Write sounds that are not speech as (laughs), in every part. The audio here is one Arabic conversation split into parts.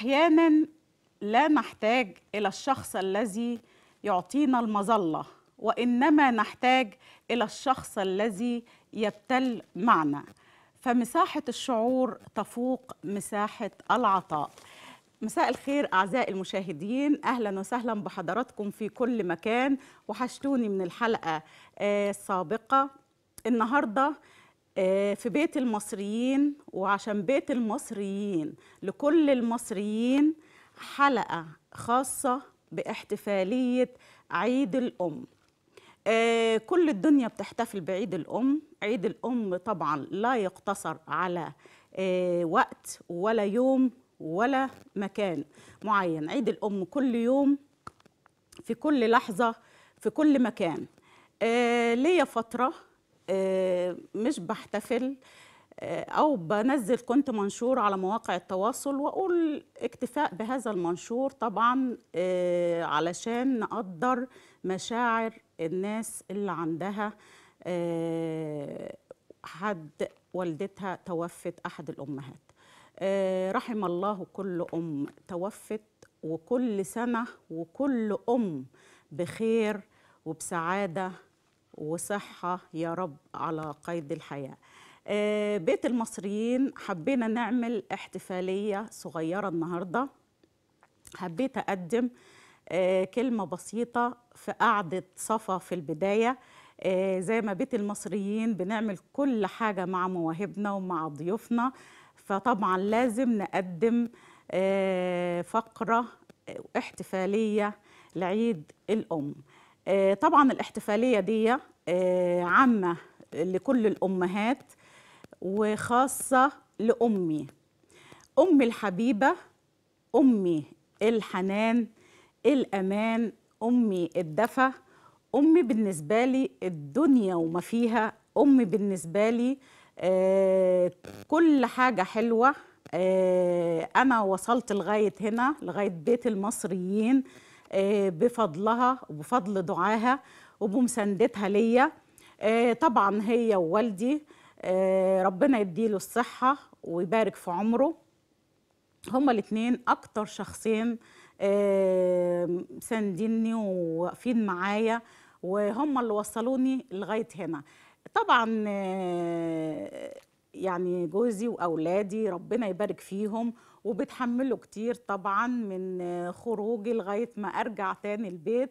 احيانا لا نحتاج الى الشخص الذي يعطينا المظله وانما نحتاج الى الشخص الذي يبتل معنا فمساحه الشعور تفوق مساحه العطاء مساء الخير أعزائي المشاهدين أهلا وسهلا بحضراتكم في كل مكان وحشتوني من الحلقة آه، السابقة النهاردة آه، في بيت المصريين وعشان بيت المصريين لكل المصريين حلقة خاصة باحتفالية عيد الأم آه، كل الدنيا بتحتفل بعيد الأم عيد الأم طبعا لا يقتصر على آه، وقت ولا يوم ولا مكان معين عيد الأم كل يوم في كل لحظة في كل مكان ليا فترة آه، مش بحتفل آه، أو بنزل كنت منشور على مواقع التواصل وأقول اكتفاء بهذا المنشور طبعا آه، علشان نقدر مشاعر الناس اللي عندها حد والدتها توفت أحد الأمهات رحم الله كل أم توفت وكل سنة وكل أم بخير وبسعادة وصحة يا رب على قيد الحياة آه، بيت المصريين حبينا نعمل احتفالية صغيرة النهاردة حبيت أقدم آه، كلمة بسيطة في قعدة صفا في البداية آه، زي ما بيت المصريين بنعمل كل حاجة مع مواهبنا ومع ضيوفنا فطبعا لازم نقدم فقرة احتفالية لعيد الأم آه، طبعا الاحتفالية دي آه، عامة لكل الأمهات وخاصة لأمي أمي الحبيبة أمي الحنان الأمان أمي الدفى أمي بالنسبة لي الدنيا وما فيها أمي بالنسبة لي آه، كل حاجة حلوة أنا وصلت لغاية هنا لغاية بيت المصريين آه، بفضلها وبفضل دعاها وبمساندتها ليا آه، طبعا هي ووالدي آه، ربنا يديله الصحة ويبارك في عمره هما الاتنين أكتر شخصين سانديني وواقفين معايا وهما اللي وصلوني لغاية هنا طبعا يعني جوزي وأولادي ربنا يبارك فيهم وبتحمله كتير طبعا من خروجي لغايه ما ارجع تاني البيت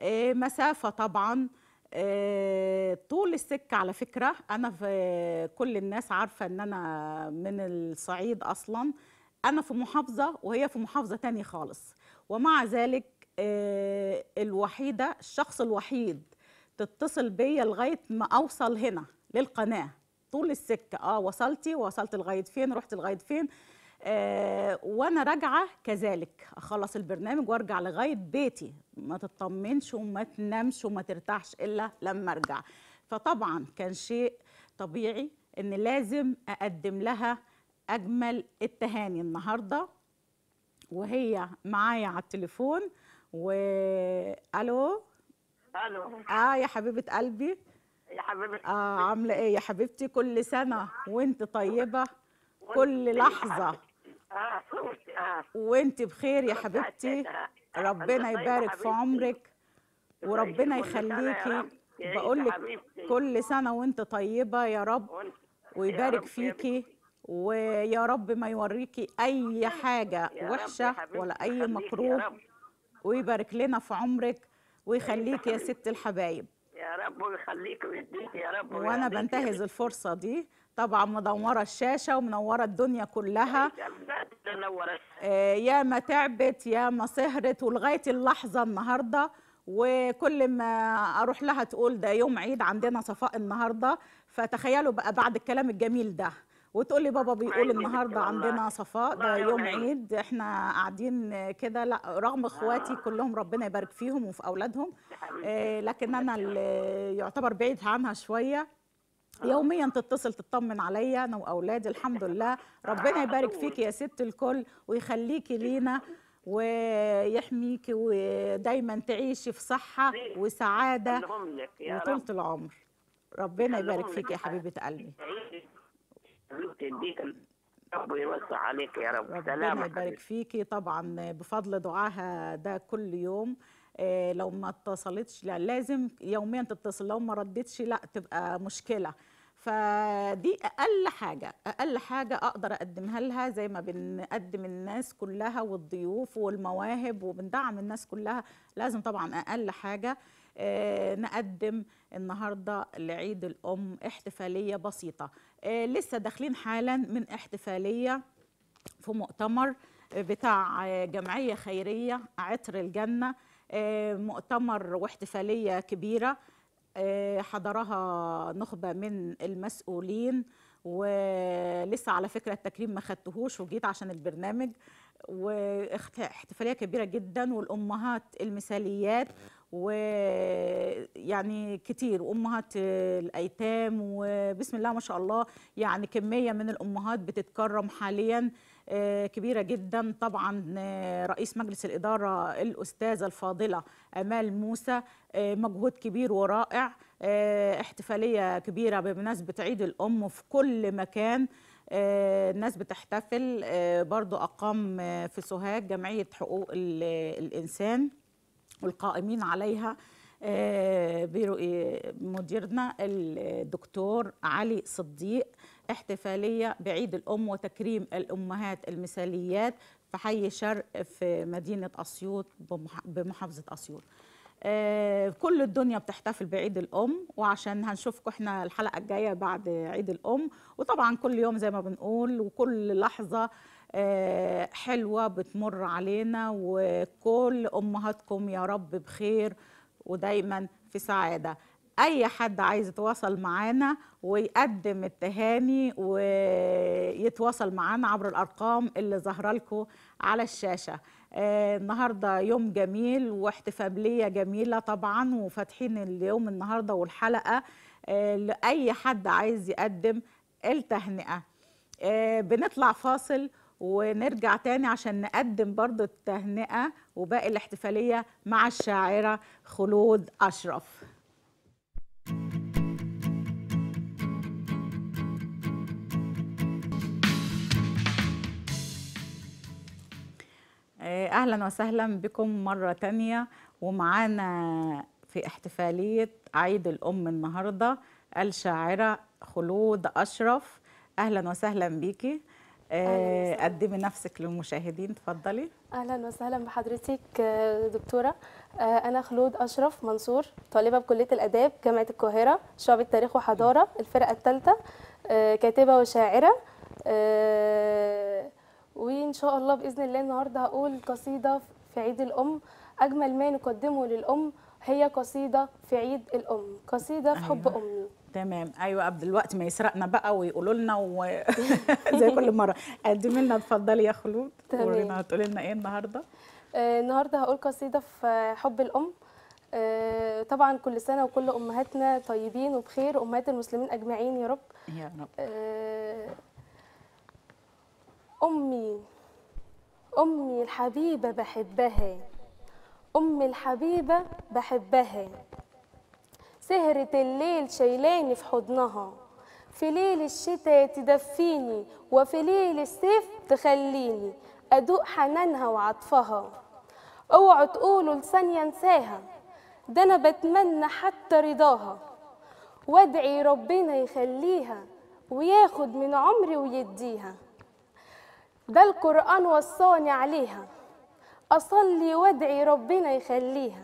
آه، مسافه طبعا آه، طول السكه على فكره انا في كل الناس عارفه ان انا من الصعيد اصلا انا في محافظه وهي في محافظه تانية خالص ومع ذلك آه، الوحيده الشخص الوحيد تتصل بيا لغايه ما اوصل هنا للقناه طول السكه اه وصلتي وصلت لغايه فين رحت لغايه فين آه، وانا راجعه كذلك اخلص البرنامج وارجع لغايه بيتي ما تطمنش وما تنامش وما ترتاحش الا لما ارجع فطبعا كان شيء طبيعي ان لازم اقدم لها اجمل التهاني النهارده وهي معايا على التليفون و الو الو اه يا حبيبه قلبي يا حبيبتي اه عامله ايه يا حبيبتي كل سنه وانت طيبه كل لحظه وانت بخير يا حبيبتي ربنا يبارك في عمرك وربنا يخليكي بقول لك كل سنه وانت طيبه يا رب ويبارك فيكي ويا رب ما يوريكي اي حاجه وحشه ولا اي مكروه ويبارك لنا في عمرك ويخليك يا ست الحبايب يا رب ويخليك ويديك يا رب وانا بنتهز الفرصه دي طبعا منوره الشاشه ومنوره الدنيا كلها يعني آه، يا ما تعبت يا ما سهرت ولغايه اللحظه النهارده وكل ما اروح لها تقول ده يوم عيد عندنا صفاء النهارده فتخيلوا بقى بعد الكلام الجميل ده وتقول لي بابا بيقول النهارده عندنا صفاء ده يوم عيد احنا قاعدين كده لا رغم اخواتي آه. كلهم ربنا يبارك فيهم وفي اولادهم آه، لكن انا اللي يعتبر بعيد عنها شويه يوميا تتصل تطمن عليا انا واولادي الحمد لله ربنا يبارك فيكي يا ست الكل ويخليكي لينا ويحميكي ودايما تعيشي في صحه وسعاده وطولة العمر ربنا يبارك فيكي يا حبيبه قلبي ربنا يوسع عليك يا رب ربنا يبارك فيكي طبعا بفضل دعاها ده كل يوم آه، لو ما اتصلتش لا لازم يوميا تتصل لو ما ردتش لا تبقى مشكله فدي اقل حاجه اقل حاجه اقدر اقدمها لها زي ما بنقدم الناس كلها والضيوف والمواهب وبندعم الناس كلها لازم طبعا اقل حاجه آه، نقدم النهارده لعيد الام احتفاليه بسيطه آه، لسه داخلين حالا من احتفاليه في مؤتمر بتاع جمعيه خيريه عطر الجنه آه، مؤتمر واحتفاليه كبيره آه، حضرها نخبه من المسؤولين ولسه على فكره التكريم ما خدتهوش وجيت عشان البرنامج واحتفاليه كبيره جدا والامهات المثاليات ويعني كتير وامهات الايتام وبسم الله ما شاء الله يعني كميه من الامهات بتتكرم حاليا آه، كبيرة جدا طبعا آه، رئيس مجلس الإدارة الأستاذة الفاضلة أمال موسى آه، مجهود كبير ورائع احتفالية كبيرة بمناسبة عيد الأم في كل مكان الناس بتحتفل برضو أقام في سوهاج جمعية حقوق الإنسان والقائمين عليها مديرنا الدكتور علي صديق احتفالية بعيد الأم وتكريم الأمهات المثاليات في حي شرق في مدينة أسيوط بمحافظة أسيوط آه، كل الدنيا بتحتفل بعيد الام وعشان هنشوفكم احنا الحلقه الجايه بعد عيد الام وطبعا كل يوم زي ما بنقول وكل لحظه آه، حلوه بتمر علينا وكل امهاتكم يا رب بخير ودايما في سعاده اي حد عايز يتواصل معانا ويقدم التهاني ويتواصل معانا عبر الارقام اللي ظاهره لكم على الشاشه آه، النهارده يوم جميل واحتفاليه جميله طبعا وفاتحين اليوم النهارده والحلقه آه، لاي حد عايز يقدم التهنئه آه، بنطلع فاصل ونرجع تاني عشان نقدم برضو التهنئه وباقي الاحتفاليه مع الشاعره خلود اشرف اهلا وسهلا بكم مره تانية ومعانا في احتفاليه عيد الام النهارده الشاعره خلود اشرف اهلا وسهلا بيكي آه، قدمي نفسك للمشاهدين تفضلي اهلا وسهلا بحضرتك آه، دكتوره آه، انا خلود اشرف منصور طالبه بكليه الاداب جامعه القاهره شعبه تاريخ وحضاره الفرقه الثالثه كاتبه وشاعره وان شاء الله باذن الله النهارده هقول قصيده في عيد الام اجمل ما نقدمه للام هي قصيده في عيد الام قصيده في أيوة. حب امي تمام ايوه قبل الوقت ما يسرقنا بقى ويقولوا لنا و... (laughs) زي كل مره قدمي لنا اتفضلي يا خلود لنا هتقولي لنا ايه النهارده آه، النهارده هقول قصيده في حب الام آه، طبعا كل سنه وكل امهاتنا طيبين وبخير امهات المسلمين اجمعين يا رب يا رب آه، أمي أمي الحبيبة بحبها أمي الحبيبة بحبها سهرة الليل شيلاني في حضنها في ليل الشتاء تدفيني وفي ليل الصيف تخليني أدوق حنانها وعطفها اوعوا تقولوا لسان ينساها ده أنا بتمنى حتى رضاها وادعي ربنا يخليها وياخد من عمري ويديها ده القرآن وصاني عليها أصلي وادعي ربنا يخليها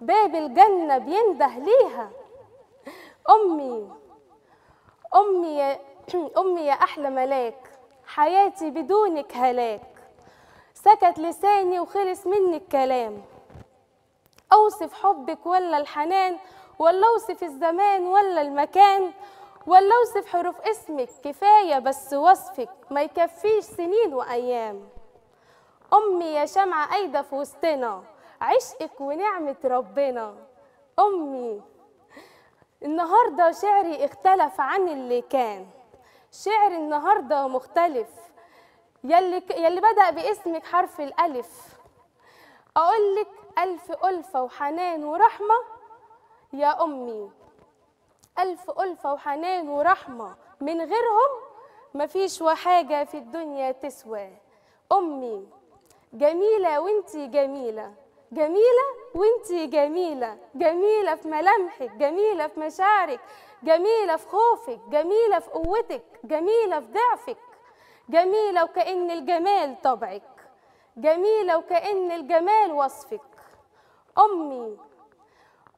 باب الجنة بينده ليها أمي أمي يا (clears throat) أمي يا أحلى ملاك حياتي بدونك هلاك سكت لساني وخلص مني الكلام أوصف حبك ولا الحنان ولا أوصف الزمان ولا المكان ولا اوصف حروف اسمك كفايه بس وصفك ما يكفيش سنين وايام امي يا شمعه قايده في وسطنا عشقك ونعمه ربنا امي النهارده شعري اختلف عن اللي كان شعري النهارده مختلف يلي يلي بدا باسمك حرف الالف أقولك الف الفه وحنان ورحمه يا امي ألف ألفة وحنان ورحمة من غيرهم مفيش وحاجة في الدنيا تسوى أمي جميلة وانتي جميلة جميلة وانتي جميلة جميلة في ملامحك جميلة في مشاعرك جميلة في خوفك جميلة في قوتك جميلة في ضعفك جميلة وكأن الجمال طبعك جميلة وكأن الجمال وصفك أمي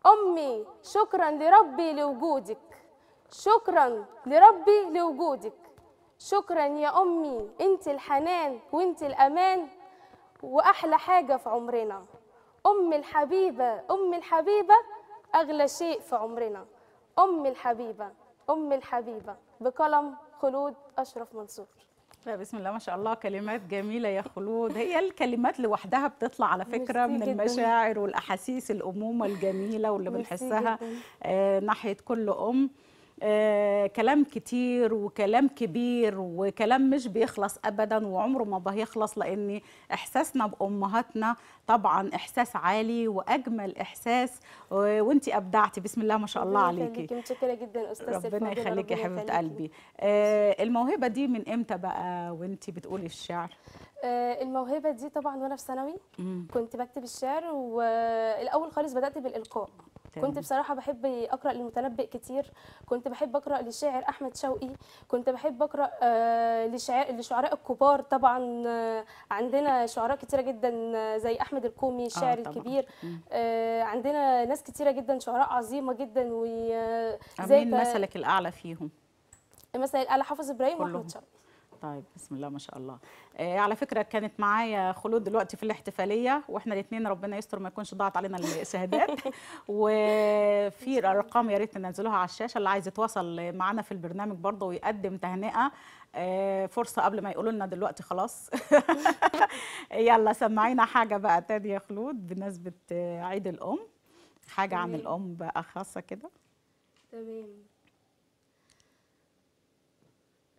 أمي شكرا لربي لوجودك شكرا لربي لوجودك شكرا يا أمي أنت الحنان وأنت الأمان وأحلى حاجة في عمرنا أم الحبيبة أم الحبيبة أغلى شيء في عمرنا أم الحبيبة أم الحبيبة بقلم خلود أشرف منصور لا بسم الله ما شاء الله كلمات جميله يا خلود هي الكلمات لوحدها بتطلع على فكره من المشاعر والاحاسيس الامومه الجميله واللي بنحسها آه، ناحيه كل ام آه، كلام كتير وكلام كبير وكلام مش بيخلص ابدا وعمره ما بيخلص لان احساسنا بامهاتنا طبعا احساس عالي واجمل احساس وانت ابدعتي بسم الله ما شاء الله عليكي متشكره جدا استاذه ربنا يخليكي يا حبيبه قلبي آه، الموهبه دي من امتى بقى وانت بتقولي الشعر آه، الموهبه دي طبعا وانا في ثانوي كنت بكتب الشعر والاول خالص بدات بالالقاء كنت بصراحه بحب اقرا للمتنبئ كتير كنت بحب اقرا للشاعر احمد شوقي كنت بحب اقرا آه، لشعراء الكبار طبعا آه، عندنا شعراء كتيره جدا آه، زي احمد الكومي الشاعر آه الكبير عندنا ناس كتيره جدا شعراء عظيمه جدا وزي مين مثلك الاعلى فيهم مثلا الاعلى حافظ ابراهيم واحمد شوقي طيب بسم الله ما شاء الله آه على فكره كانت معايا خلود دلوقتي في الاحتفاليه واحنا الاثنين ربنا يستر ما يكونش ضاعت علينا الشهادات (laughs) وفي ارقام يا ريت ننزلوها على الشاشه اللي عايز يتواصل معانا في البرنامج برضه ويقدم تهنئه آه فرصه قبل ما يقولوا لنا دلوقتي خلاص (laughs) يلا سمعينا حاجه بقى تاني يا خلود بمناسبه عيد الام حاجه عن الام بقى خاصه كده تمام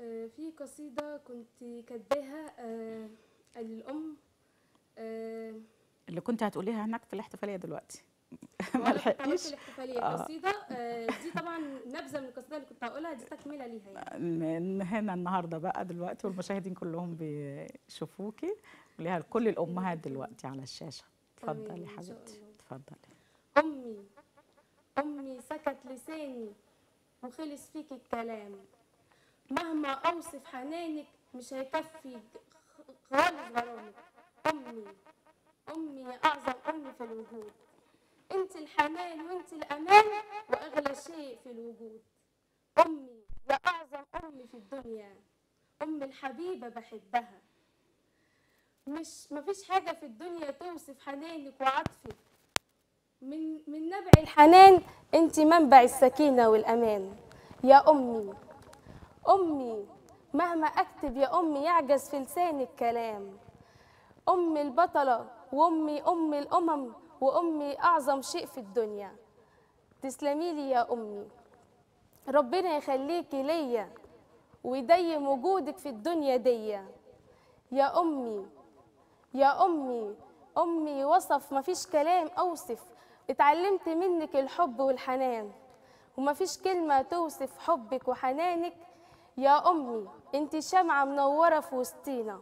آه، في قصيدة كنت كاتباها للأم آه، آه، اللي كنت هتقوليها هناك في الاحتفالية دلوقتي (laughs) ما لحقتيش الاحتفاليه قصيده دي طبعا نبذه من القصيده اللي كنت هقولها دي تكمله ليها يعني هنا النهارده بقى دلوقتي والمشاهدين كلهم بيشوفوكي ليها كل الامهات دلوقتي على الشاشه اتفضلي حبيبتي اتفضلي امي امي سكت لساني وخلص فيكي الكلام مهما أوصف حنانك مش هيكفي خالص غرامك أمي أمي أعظم أمي في الوجود أنت الحنان وأنت الأمان وأغلى شيء في الوجود أمي يا أعظم أمي في الدنيا أم الحبيبة بحبها مش مفيش حاجة في الدنيا توصف حنانك وعطفك من من نبع الحنان أنت منبع السكينة والأمان يا أمي أمي مهما أكتب يا أمي يعجز في لساني الكلام أمي البطلة وأمي أم الأمم وأمي أعظم شيء في الدنيا تسلمي لي يا أمي ربنا يخليكي ليا ويديم وجودك في الدنيا دي يا أمي يا أمي أمي وصف مفيش كلام أوصف اتعلمت منك الحب والحنان ومفيش كلمة توصف حبك وحنانك يا أمي أنت شمعة منورة في وسطينا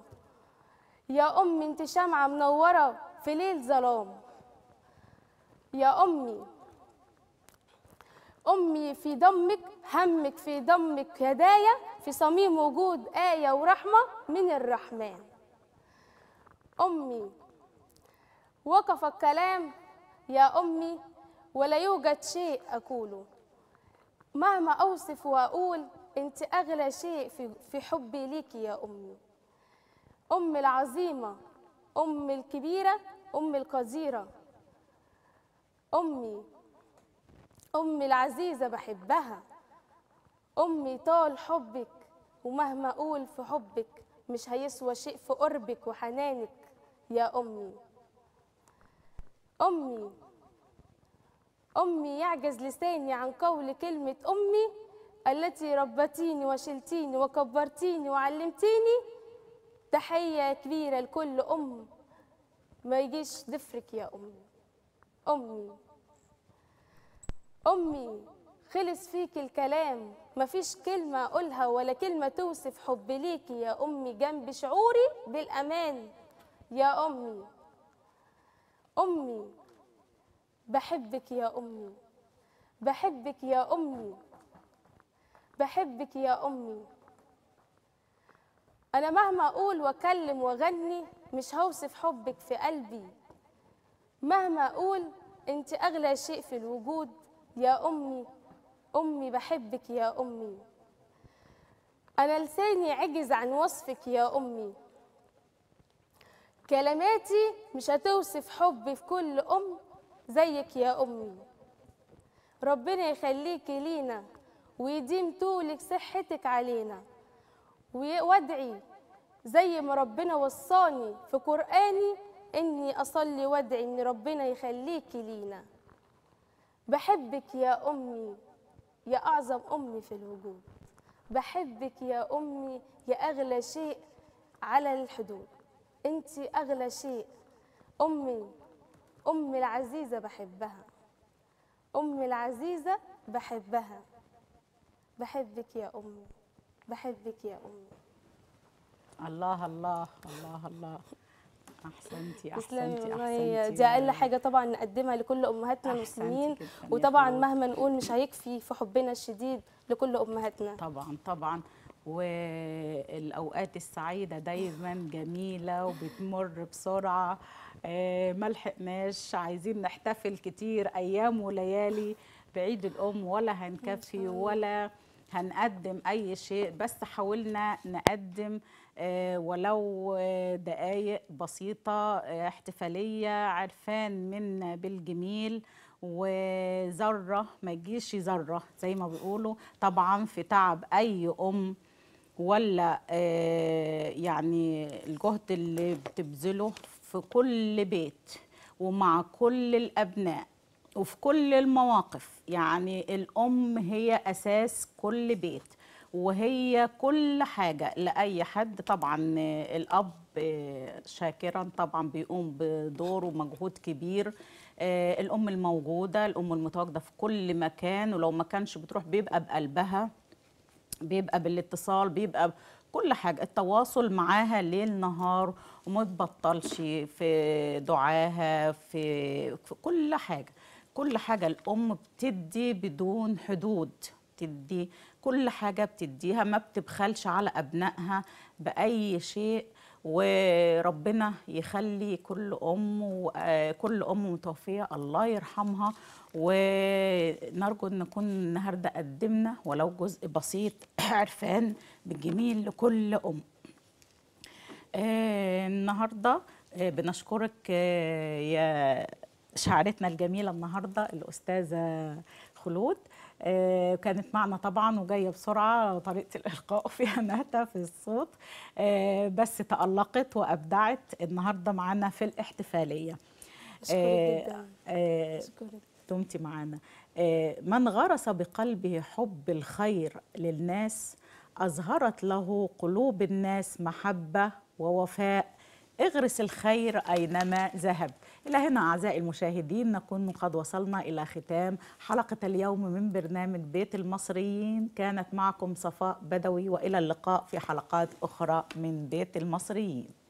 يا أمي أنت شمعة منورة في ليل ظلام يا أمي أمي في دمك همك في دمك هدايا في صميم وجود آية ورحمة من الرحمن أمي وقف الكلام يا أمي ولا يوجد شيء أقوله مهما أوصف وأقول أنت أغلى شيء في, حبي ليك يا أمي أم العظيمة أم الكبيرة أم القديرة أمي أمي العزيزة بحبها أمي طال حبك ومهما أقول في حبك مش هيسوى شيء في قربك وحنانك يا أمي أمي أمي يعجز لساني عن قول كلمة أمي التي ربتيني وشلتيني وكبرتيني وعلمتيني تحية كبيرة لكل أم ما يجيش دفرك يا أمي أمي أمي خلص فيك الكلام مفيش كلمة أقولها ولا كلمة توصف حبي ليكي يا أمي جنب شعوري بالأمان يا أمي أمي بحبك يا أمي بحبك يا أمي بحبك يا أمي أنا مهما أقول وأكلم وأغني مش هوصف حبك في قلبي مهما أقول أنت أغلى شيء في الوجود يا أمي أمي بحبك يا أمي أنا لساني عجز عن وصفك يا أمي كلماتي مش هتوصف حبي في كل أم زيك يا أمي ربنا يخليكي لينا ويديم طولك صحتك علينا وادعي زي ما ربنا وصاني في قرآني إني أصلي وادعي إن ربنا يخليكي لينا بحبك يا أمي يا أعظم أمي في الوجود بحبك يا أمي يا أغلى شيء على الحدود أنت أغلى شيء أمي أمي العزيزة بحبها أمي العزيزة بحبها بحبك يا أمي بحبك يا أمي الله الله الله الله احسنتي احسنتي احسنتي دي اقل حاجه طبعا نقدمها لكل امهاتنا المسلمين وطبعا مهما نقول مش هيكفي في حبنا الشديد لكل امهاتنا طبعا طبعا والاوقات السعيده دايما جميله وبتمر بسرعه آه، ما لحقناش عايزين نحتفل كتير ايام وليالي بعيد الام ولا هنكفي ولا هنقدم اي شيء بس حاولنا نقدم آه، ولو آه، دقايق بسيطه آه، احتفاليه عرفان منا بالجميل وذره ما تجيش ذره زي ما بيقولوا طبعا في تعب اي ام ولا يعني الجهد اللي بتبذله في كل بيت ومع كل الابناء وفي كل المواقف يعني الأم هي أساس كل بيت وهي كل حاجة لأي حد طبعا الأب شاكرا طبعا بيقوم بدور ومجهود كبير الأم الموجودة الأم المتواجدة في كل مكان ولو ما كانش بتروح بيبقى بقلبها بيبقى بالاتصال بيبقى كل حاجة التواصل معاها ليل نهار وما تبطلش في دعاها في, في كل حاجة كل حاجة الأم بتدي بدون حدود بتدي كل حاجة بتديها ما بتبخلش على أبنائها بأي شيء وربنا يخلي كل أم وكل آه، أم متوفية الله يرحمها ونرجو أن نكون النهاردة قدمنا ولو جزء بسيط (coughs) عرفان بالجميل لكل أم آه، النهاردة آه، بنشكرك يا شاعرتنا الجميلة النهاردة الأستاذة خلود آه، كانت معنا طبعا وجايه بسرعه طريقه الالقاء (laughs) فيها نهتة في الصوت آه، بس تالقت وابدعت النهارده معانا في الاحتفاليه آه، دمتي معانا من غرس بقلبه حب الخير للناس أظهرت له قلوب الناس محبة ووفاء اغرس الخير أينما ذهب إلى هنا أعزائي المشاهدين نكون قد وصلنا إلى ختام حلقة اليوم من برنامج بيت المصريين كانت معكم صفاء بدوي وإلى اللقاء في حلقات أخرى من بيت المصريين